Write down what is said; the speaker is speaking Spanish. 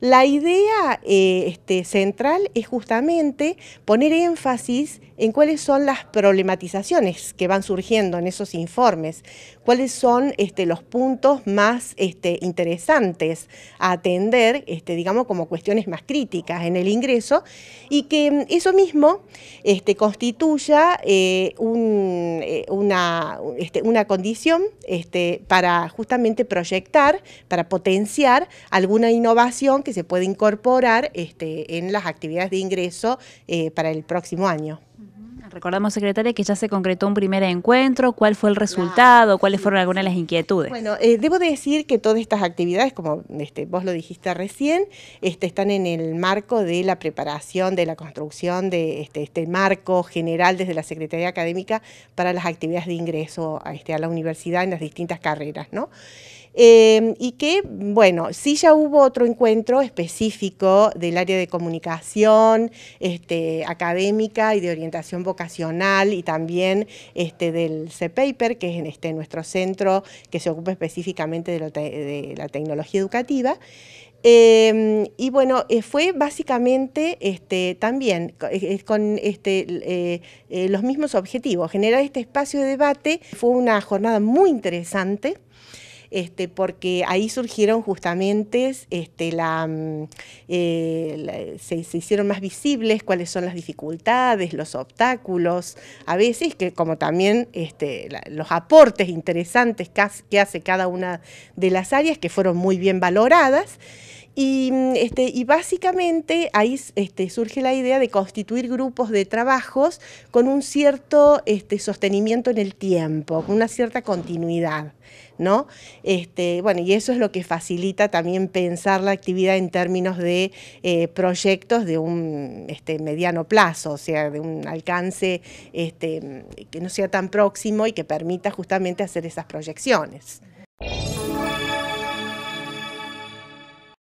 La idea eh, este, central es justamente poner énfasis en cuáles son las problematizaciones que van surgiendo en esos informes, cuáles son este, los puntos más este, interesantes a atender, este, digamos, como cuestiones más críticas en el ingreso, y que eso mismo este, constituya eh, eh, este, una, condición para justamente proyectar, para potenciar alguna innovación se puede incorporar este, en las actividades de ingreso eh, para el próximo año. Recordamos, secretaria, que ya se concretó un primer encuentro. ¿Cuál fue el resultado? ¿Cuáles fueron algunas de las inquietudes? Bueno, eh, debo decir que todas estas actividades, como este, vos lo dijiste recién, este, están en el marco de la preparación, de la construcción de este, marco general desde la Secretaría Académica para las actividades de ingreso a, a la universidad en las distintas carreras, ¿no? Em, y que, bueno, sí ya hubo otro encuentro específico del área de comunicación este, académica y de orientación vocacional y también este, del Paper que es en este, nuestro centro que se ocupa específicamente de, la tecnología educativa. Em, y bueno, eh, fue básicamente este, también eh, eh, con los mismos objetivos, generar este espacio de debate. Fue una jornada muy interesante. Este, porque ahí surgieron justamente, este, la, mm, eh, se, hicieron más visibles cuáles son las dificultades, los obstáculos, a veces que como también este, los aportes interesantes que hace cada una de las áreas que fueron muy bien valoradas. Mm, este, y, básicamente ahí este, surge la idea de constituir grupos de trabajos con un cierto este, sostenimiento en el tiempo, con una cierta continuidad. ¿no? y eso es lo que facilita también pensar la actividad en términos de eh, proyectos de un mediano plazo, o sea, de un alcance que no sea tan próximo y que permita justamente hacer esas proyecciones.